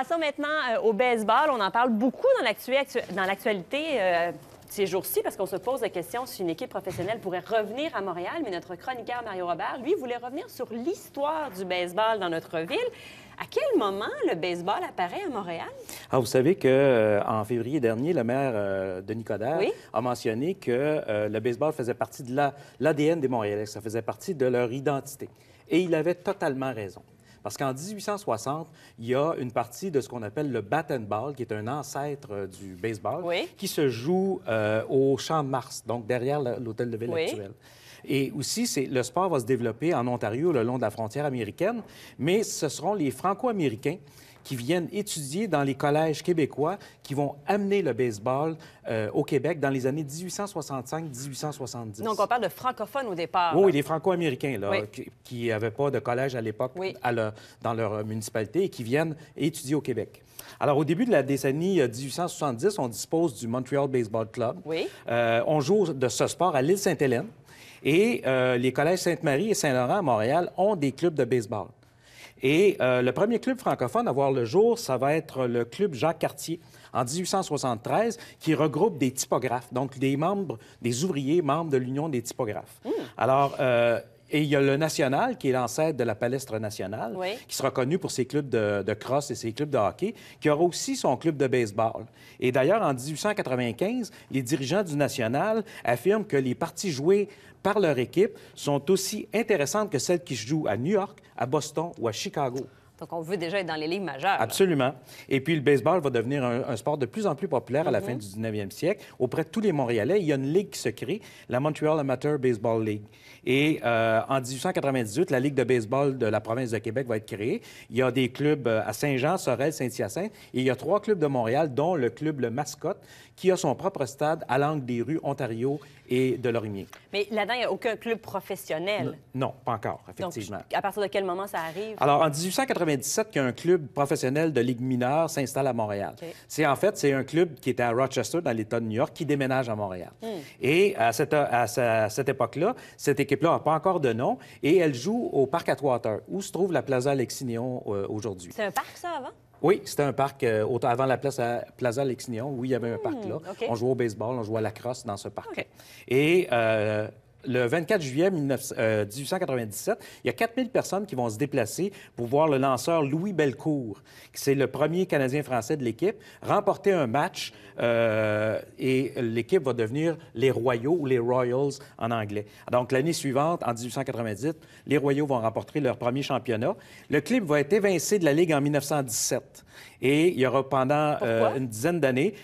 passons maintenant euh, au baseball. On en parle beaucoup dans l'actualité euh, ces jours-ci parce qu'on se pose la question si une équipe professionnelle pourrait revenir à Montréal. Mais notre chroniqueur Mario Robert, lui, voulait revenir sur l'histoire du baseball dans notre ville. À quel moment le baseball apparaît à Montréal? Ah, vous savez qu'en euh, en février dernier, le maire Denis de a mentionné que le baseball faisait partie de l'ADN des Montréalais, ça faisait partie de leur identité. Et il avait totalement raison. Parce qu'en 1860, il y a une partie de ce qu'on appelle le bat and ball, qui est un ancêtre euh, du baseball, qui se joue euh, au Champ de Mars, donc derrière l'hôtel de ville actuel. Et aussi, le sport va se développer en Ontario le long de la frontière américaine, mais ce seront les Franco-Américains qui viennent étudier dans les collèges québécois, qui vont amener le baseball euh, au Québec dans les années 1865-1870. Donc, on parle de francophones au départ. Oui, des franco-américains, qui n'avaient pas de collège à l'époque dans leur euh, municipalité et qui viennent étudier au Québec. Alors, au début de la décennie 1870, euh, on dispose du Montreal Baseball Club. Oui. on joue de ce sport à l'île Sainte-Hélène. Et les collèges Sainte-Marie et Saint-Laurent à Montréal ont des clubs de baseball. Et euh, le premier club francophone à voir le jour, ça va être le club Jacques Cartier en 1873, qui regroupe des typographes, donc des membres, des ouvriers membres de l'Union des typographes. Mmh. Alors, euh, et il y a le National, qui est l'ancêtre de la Palestre nationale, qui sera connu pour ses clubs de, de, cross et ses clubs de hockey, qui aura aussi son club de baseball. Et d'ailleurs, en 1895, les dirigeants du National affirment que les parties jouées par leur équipe sont aussi intéressantes que celles qui se jouent à New York, à Boston ou à Chicago. Donc, on veut déjà être dans les ligues majeures. Absolument. Et puis, le baseball va devenir un, sport de plus en plus populaire à la fin mhm. du 19e siècle. Auprès de tous les Montréalais, il y a une ligue qui se crée, la Montreal Amateur Baseball League. Et euh, en 1898, la Ligue de baseball de la province de Québec va être créée. Il y a des clubs euh, à Saint-Jean, Sorel, Saint-Hyacinthe. Et il y a trois clubs de Montréal, dont le club Le Mascotte, qui a son propre stade à l'angle des rues Ontario et de Lorimier. Mais là-dedans, il n'y a aucun club professionnel. non, pas encore, effectivement. Donc, à partir de quel moment ça arrive? Alors, en 1898, 1997 qu'un club professionnel de ligue mineure s'installe à Montréal. C'est en fait, c'est un club qui était à Rochester, dans l'État de New York, qui déménage à Montréal. Hmm. Et à cette, à cette époque-là, cette équipe-là n'a pas encore de nom et elle joue au Parc Atwater, où se trouve la Plaza alexis euh, aujourd'hui. C'est un parc, ça, avant? Oui, c'était un parc euh, avant la place à euh, Plaza Lexignon. où il y avait un parc hmm, là. On jouait au baseball, on jouait à la crosse dans ce parc. Et le 24 juillet 1897, euh, il y a 4000 personnes qui vont se déplacer pour voir le lanceur Louis Belcourt, qui c'est le premier Canadien-Français de l'équipe, remporter un match euh, et l'équipe va devenir les Royaux ou les Royals en anglais. Donc, l'année suivante, en 1898, les Royaux vont remporter leur premier championnat. Le club va être évincé de la Ligue en 1917. Et il y aura pendant euh, une dizaine d'années,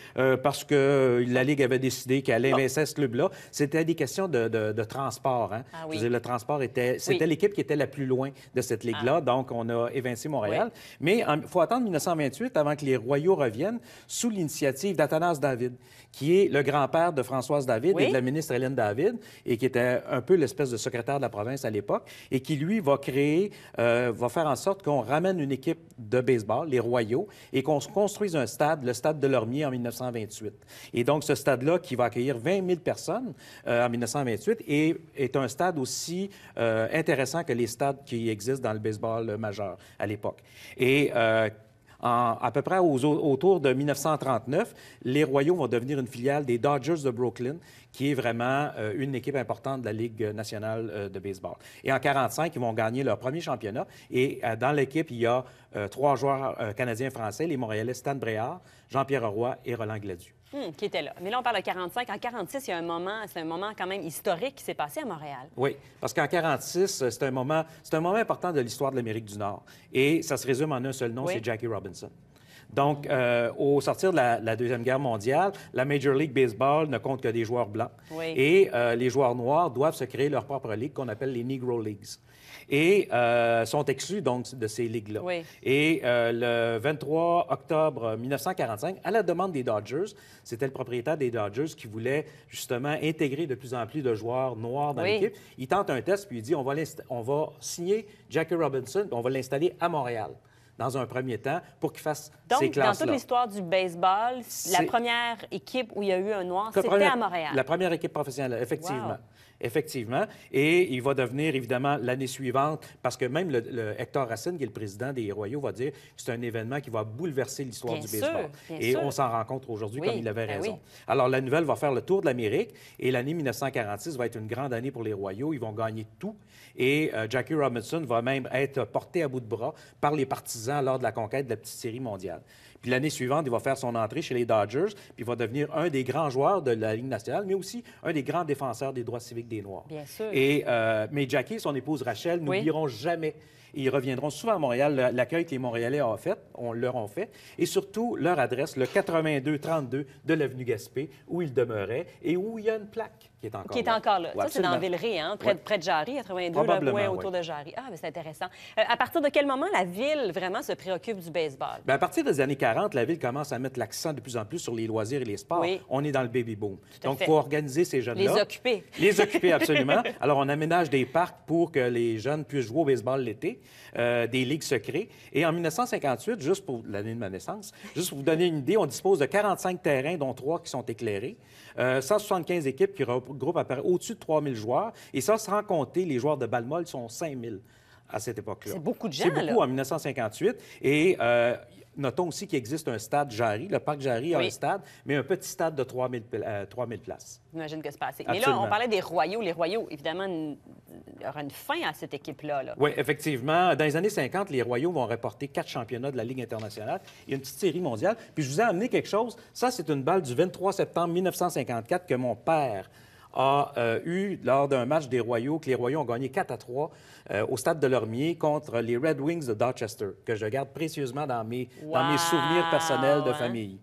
parce que la Ligue avait décidé qu'elle évinçait ce club-là. C'était des questions de transport. Hein. Ah le transport était. C'était l'équipe qui était la plus loin de cette ligue-là. Ah. Donc, on a évincé Montréal. Mais il faut attendre 1928 avant que les Royaux reviennent sous l'initiative d'Athanas David, qui est le grand-père de Françoise David et de la ministre Hélène David, et qui était un peu l'espèce de secrétaire de la province à l'époque, et qui, lui, va créer, euh, va faire en sorte qu'on ramène une équipe de baseball, les Royaux, et qu'on construise un stade, le stade de Lormier en 1928. Et donc, ce stade-là, qui va accueillir 20 000 personnes euh, en 1928, et est un stade aussi euh, intéressant que les stades qui existent dans le baseball majeur à l'époque. Et euh, à peu près autour de 1939, les Royaux vont devenir une filiale des Dodgers de Brooklyn, qui est vraiment euh, une équipe importante de la Ligue nationale de baseball. Et en 1945, ils vont gagner leur premier championnat. Et dans l'équipe, il y a trois joueurs canadiens-français, les Montréalais Stan Bréard, Jean-Pierre Roy et Roland Gladu. Hmm, qui était là. Mais là, on parle de 45. En 46, il y a un moment, c'est un moment quand même historique qui s'est passé à Montréal. Oui, parce qu'en 46, euh, c'est un moment, c'est un moment important de l'histoire de l'Amérique du Nord. Et ça se résume en un seul nom, c'est Jackie Robinson. Donc, euh, au sortir de la, Deuxième Guerre mondiale, la Major League Baseball ne compte que des joueurs blancs. Et euh, les joueurs noirs doivent se créer leur propre ligue qu'on appelle les Negro Leagues et euh, sont exclus donc de ces ligues-là. Et euh, le 23 octobre 1945, à la demande des Dodgers, c'était le propriétaire des Dodgers qui voulait justement intégrer de plus en plus de joueurs noirs dans l'équipe. Il tente un test puis il dit on va, on va signer Jackie Robinson, on va l'installer à Montréal dans un premier temps pour qu'il fasse Donc, ces classes -là. dans toute l'histoire du baseball, la première équipe où il y a eu un noir, c'était à Montréal. La première équipe professionnelle, effectivement effectivement. Et il va devenir, évidemment, l'année suivante, parce que même le, Hector Racine, qui est le président des Royaux, va dire que c'est un événement qui va bouleverser l'histoire du baseball. Sûr, et on s'en rencontre aujourd'hui, comme il avait ben raison. Alors, la nouvelle va faire le tour de l'Amérique et l'année 1946 va être une grande année pour les Royaux. Ils vont gagner tout. Et euh, Jackie Robinson va même être porté à bout de bras par les partisans lors de la conquête de la petite série mondiale. Puis l'année suivante, il va faire son entrée chez les Dodgers, puis il va devenir un des grands joueurs de la Ligue nationale, mais aussi un des grands défenseurs des droits civiques Bien sûr. Et, euh, mais Jackie son épouse Rachel n'oublieront jamais ils reviendront souvent à Montréal. L'accueil que les Montréalais ont fait, on leur ont fait, et surtout leur adresse, le 8232 de l'avenue Gaspé, où ils demeuraient et où il y a une plaque qui est encore qui est Encore là. ça, c'est dans Villeray, hein, près, près, de Jarry, 82, le autour de Jarry. Ah, mais c'est intéressant. Euh, à partir de quel moment la ville vraiment se préoccupe du baseball? Ben, à partir des années 40, la ville commence à mettre l'accent de plus en plus sur les loisirs et les sports. Oui. On est dans le baby-boom. Donc, il faut organiser ces jeunes-là. Les occuper. Les occuper, absolument. Alors, on aménage des parcs pour que les jeunes puissent jouer au baseball l'été. Euh, des ligues secrètes. Et en 1958, juste pour l'année de ma naissance, juste pour vous donner une idée, on dispose de 45 terrains, dont trois qui sont éclairés, 175 euh, équipes qui regroupent au-dessus de 3000 joueurs, et ça, sans compter les joueurs de balmol, sont 5000 à cette époque-là. C'est beaucoup de gens. C'est beaucoup en 1958. Et euh, notons aussi qu'il existe un stade Jarry. Le parc Jarry a un stade, mais un petit stade de 3000, 3000 euh, places. J'imagine que c'est passé. Et Mais là, on parlait des royaux. Les royaux, évidemment, aura une fin à cette équipe-là. Oui, effectivement. Dans les années 50, les royaux vont remporter quatre championnats de la Ligue internationale. Il y a une petite série mondiale. Puis je vous ai amené quelque chose. Ça, c'est une balle du 23 septembre 1954 que mon père a euh, eu lors d'un match des Royaux, que les Royaux ont gagné 4 à 3 euh, au stade de Lormier contre les Red Wings de Dorchester, que je garde précieusement dans mes, mes souvenirs personnels de famille.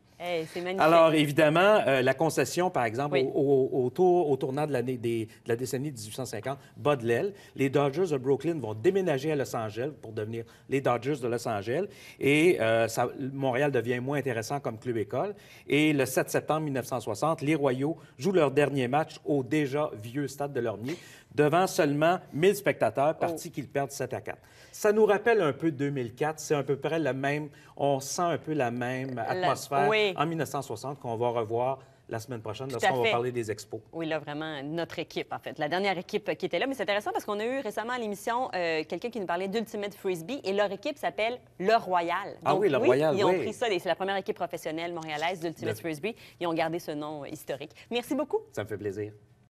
Alors, évidemment, euh, la concession, par exemple, au, tournant de, l'année de la décennie 1850, bas de l'aile. Les Dodgers de Brooklyn vont déménager à Los Angeles pour devenir les Dodgers de Los Angeles. Et euh, Montréal devient moins intéressant comme club-école. Et le 7 septembre 1960, les Royaux jouent leur dernier match au déjà vieux stade de Lormier devant seulement 1000 spectateurs, oh. parti qu'ils perdent 7 à 4. Ça nous rappelle un peu 2004. C'est à peu près la même... On sent un peu la même atmosphère. Oui en 1960 qu'on va revoir la semaine prochaine lorsqu'on va parler des expos. Oui, là, vraiment, notre équipe, en fait. La dernière équipe qui était là. Mais c'est intéressant parce qu'on a eu récemment à l'émission euh, quelqu'un qui nous parlait d'Ultimate Frisbee et leur équipe s'appelle Le Royal. ah oui, Le oui, Ils ont pris ça. C'est la première équipe professionnelle montréalaise d'Ultimate Frisbee. Ils ont gardé ce nom historique. Merci beaucoup. Ça me fait plaisir.